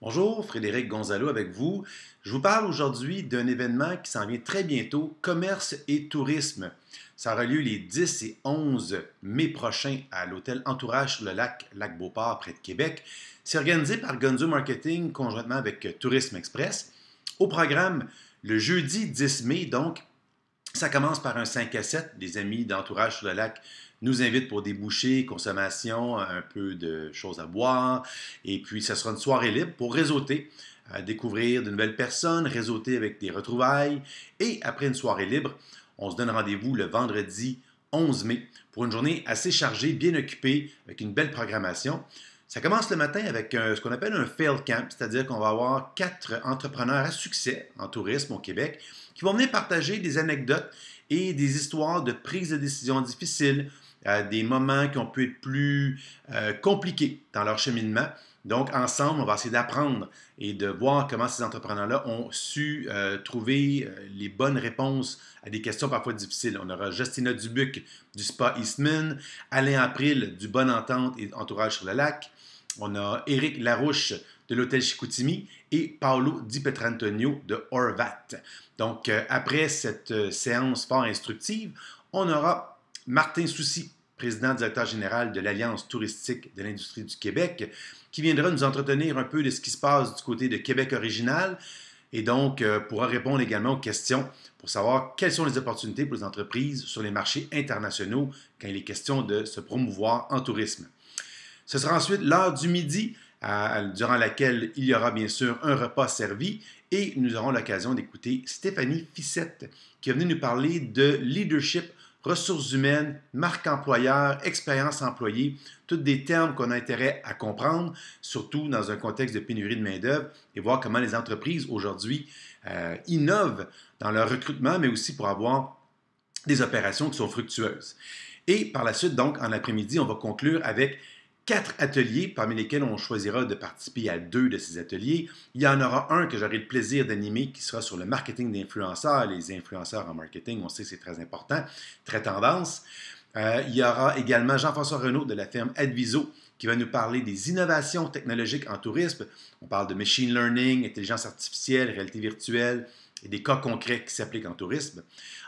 Bonjour, Frédéric Gonzalo avec vous. Je vous parle aujourd'hui d'un événement qui s'en vient très bientôt, Commerce et Tourisme. Ça aura lieu les 10 et 11 mai prochains à l'hôtel Entourage sur le lac, lac Beauport, près de Québec. C'est organisé par Gonzo Marketing conjointement avec Tourisme Express. Au programme, le jeudi 10 mai, donc, ça commence par un 5 à 7. Des amis d'entourage sur le lac nous invitent pour des bouchées, consommation, un peu de choses à boire. Et puis, ce sera une soirée libre pour réseauter, découvrir de nouvelles personnes, réseauter avec des retrouvailles. Et après une soirée libre, on se donne rendez-vous le vendredi 11 mai pour une journée assez chargée, bien occupée, avec une belle programmation. Ça commence le matin avec ce qu'on appelle un fail camp, c'est-à-dire qu'on va avoir quatre entrepreneurs à succès en tourisme au Québec qui vont venir partager des anecdotes et des histoires de prise de décision difficiles, des moments qui ont pu être plus euh, compliqués dans leur cheminement. Donc, ensemble, on va essayer d'apprendre et de voir comment ces entrepreneurs-là ont su euh, trouver euh, les bonnes réponses à des questions parfois difficiles. On aura Justina Dubuc du Spa Eastman, Alain April du Bonne Entente et Entourage sur le Lac. On a Éric Larouche de l'Hôtel Chicoutimi et Paolo Di Petrantonio de Orvat. Donc, après cette séance fort instructive, on aura Martin Soucy, président directeur général de l'Alliance touristique de l'industrie du Québec, qui viendra nous entretenir un peu de ce qui se passe du côté de Québec original et donc euh, pourra répondre également aux questions pour savoir quelles sont les opportunités pour les entreprises sur les marchés internationaux quand il est question de se promouvoir en tourisme. Ce sera ensuite l'heure du midi, durant laquelle il y aura bien sûr un repas servi et nous aurons l'occasion d'écouter Stéphanie Fissette qui est venue nous parler de leadership ressources humaines, marque employeur, expérience employée, tous des termes qu'on a intérêt à comprendre, surtout dans un contexte de pénurie de main-d'œuvre et voir comment les entreprises aujourd'hui euh, innovent dans leur recrutement, mais aussi pour avoir des opérations qui sont fructueuses. Et par la suite, donc, en après-midi, on va conclure avec quatre ateliers, parmi lesquels on choisira de participer à deux de ces ateliers. Il y en aura un que j'aurai le plaisir d'animer qui sera sur le marketing d'influenceurs, les influenceurs en marketing, on sait que c'est très important, très tendance. Euh, il y aura également Jean-François Renaud de la firme Adviso qui va nous parler des innovations technologiques en tourisme. On parle de machine learning, intelligence artificielle, réalité virtuelle et des cas concrets qui s'appliquent en tourisme.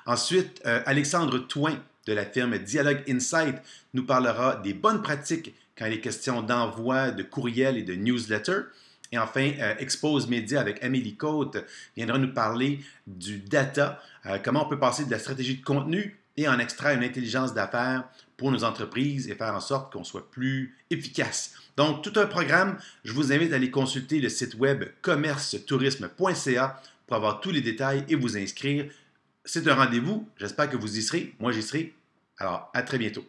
Ensuite, euh, Alexandre Touin de la firme Dialogue Insight nous parlera des bonnes pratiques quand il est question d'envoi de courriels et de newsletters. Et enfin, euh, Expose Média avec Amélie Côte viendra nous parler du data, euh, comment on peut passer de la stratégie de contenu et en extraire une intelligence d'affaires pour nos entreprises et faire en sorte qu'on soit plus efficace. Donc, tout un programme. Je vous invite à aller consulter le site web commerces-tourisme.ca pour avoir tous les détails et vous inscrire. C'est un rendez-vous. J'espère que vous y serez. Moi, j'y serai. Alors, à très bientôt.